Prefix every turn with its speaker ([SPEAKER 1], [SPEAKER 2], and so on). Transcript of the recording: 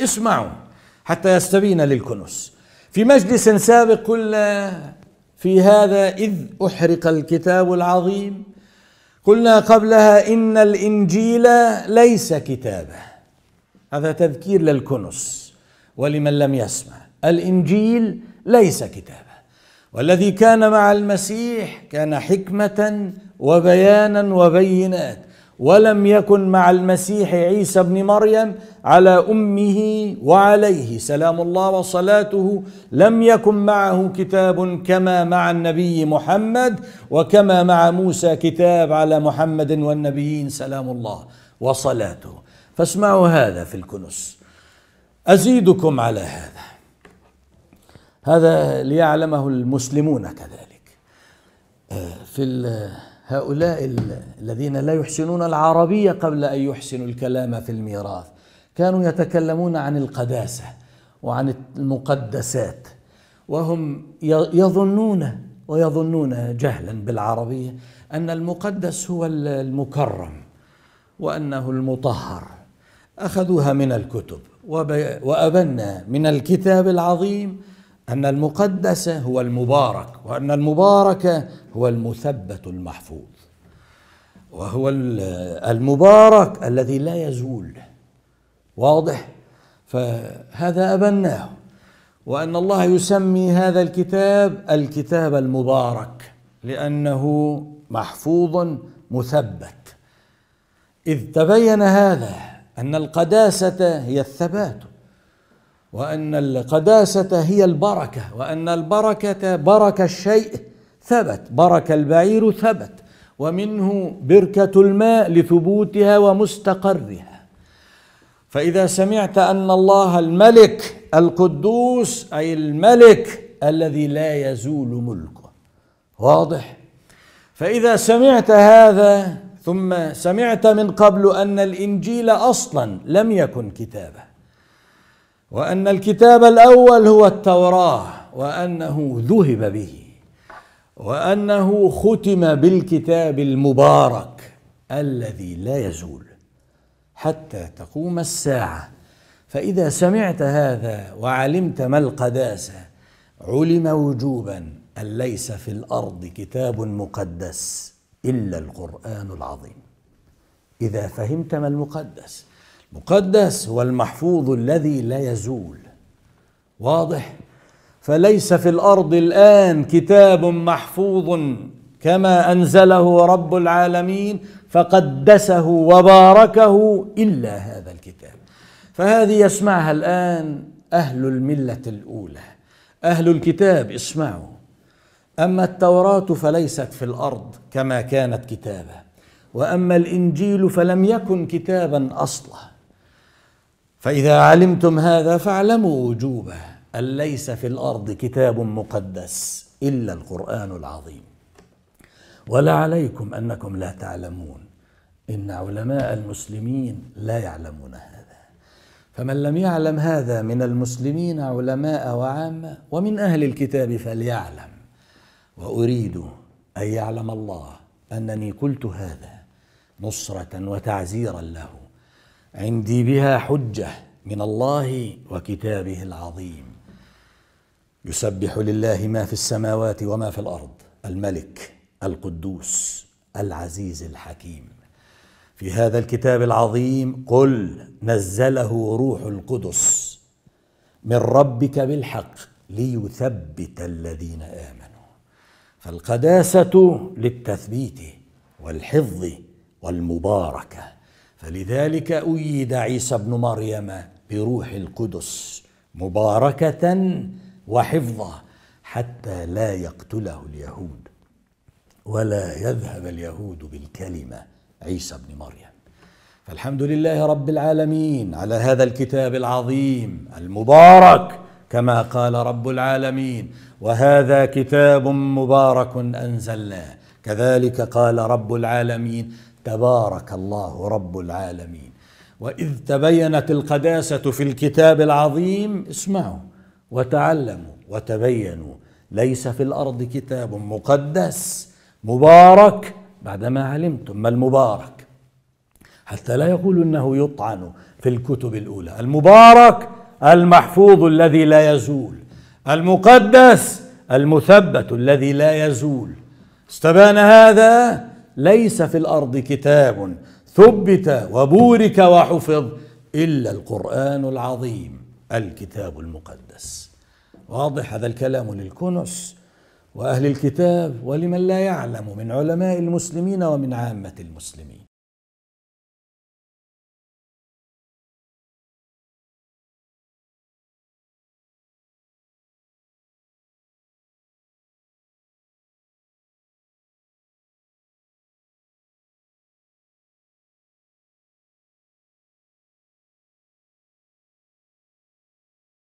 [SPEAKER 1] اسمعوا حتى يستبين للكنس في مجلس سابق قلنا في هذا إذ أحرق الكتاب العظيم قلنا قبلها إن الإنجيل ليس كتابا هذا تذكير للكنس ولمن لم يسمع الإنجيل ليس كتابا والذي كان مع المسيح كان حكمة وبيانا وبينات ولم يكن مع المسيح عيسى بن مريم على امه وعليه سلام الله وصلاته لم يكن معه كتاب كما مع النبي محمد وكما مع موسى كتاب على محمد والنبيين سلام الله وصلاته فاسمعوا هذا في الكنس ازيدكم على هذا هذا ليعلمه المسلمون كذلك آه، في هؤلاء الذين لا يحسنون العربية قبل أن يحسنوا الكلام في الميراث كانوا يتكلمون عن القداسة وعن المقدسات وهم يظنون ويظنون جهلا بالعربية أن المقدس هو المكرم وأنه المطهر أخذوها من الكتب وأبنا من الكتاب العظيم أن المقدس هو المبارك وأن المبارك هو المثبت المحفوظ وهو المبارك الذي لا يزول واضح فهذا أبناه وأن الله يسمي هذا الكتاب الكتاب المبارك لأنه محفوظ مثبت إذ تبين هذا أن القداسة هي الثبات وأن القداسة هي البركة وأن البركة بركة الشيء ثبت بركة البعير ثبت ومنه بركة الماء لثبوتها ومستقرها فإذا سمعت أن الله الملك القدوس أي الملك الذي لا يزول ملكه واضح فإذا سمعت هذا ثم سمعت من قبل أن الإنجيل أصلا لم يكن كتابا وأن الكتاب الأول هو التوراة وأنه ذهب به وأنه ختم بالكتاب المبارك الذي لا يزول حتى تقوم الساعة فإذا سمعت هذا وعلمت ما القداسة علم وجوبا أن ليس في الأرض كتاب مقدس إلا القرآن العظيم إذا فهمت ما المقدس مقدس هو المحفوظ الذي لا يزول واضح فليس في الارض الان كتاب محفوظ كما انزله رب العالمين فقدسه وباركه الا هذا الكتاب فهذه يسمعها الان اهل المله الاولى اهل الكتاب اسمعوا اما التوراه فليست في الارض كما كانت كتابا واما الانجيل فلم يكن كتابا اصلا فإذا علمتم هذا فاعلموا وجوبه أن ليس في الأرض كتاب مقدس إلا القرآن العظيم ولا عليكم أنكم لا تعلمون إن علماء المسلمين لا يعلمون هذا فمن لم يعلم هذا من المسلمين علماء وعامة ومن أهل الكتاب فليعلم وأريد أن يعلم الله أنني قلت هذا نصرة وتعزيرا له عندي بها حجه من الله وكتابه العظيم يسبح لله ما في السماوات وما في الارض الملك القدوس العزيز الحكيم في هذا الكتاب العظيم قل نزله روح القدس من ربك بالحق ليثبت الذين امنوا فالقداسه للتثبيت والحفظ والمباركه فلذلك أيد عيسى ابن مريم بروح القدس مباركة وحفظه حتى لا يقتله اليهود ولا يذهب اليهود بالكلمة عيسى ابن مريم فالحمد لله رب العالمين على هذا الكتاب العظيم المبارك كما قال رب العالمين وهذا كتاب مبارك انزلناه كذلك قال رب العالمين تبارك الله رب العالمين واذ تبينت القداسه في الكتاب العظيم اسمعوا وتعلموا وتبينوا ليس في الارض كتاب مقدس مبارك بعدما علمتم ما المبارك حتى لا يقول انه يطعن في الكتب الاولى المبارك المحفوظ الذي لا يزول المقدس المثبت الذي لا يزول استبان هذا ليس في الارض كتاب ثبت وبورك وحفظ الا القران العظيم الكتاب المقدس واضح هذا الكلام للكنس واهل الكتاب ولمن لا يعلم من علماء المسلمين ومن عامه المسلمين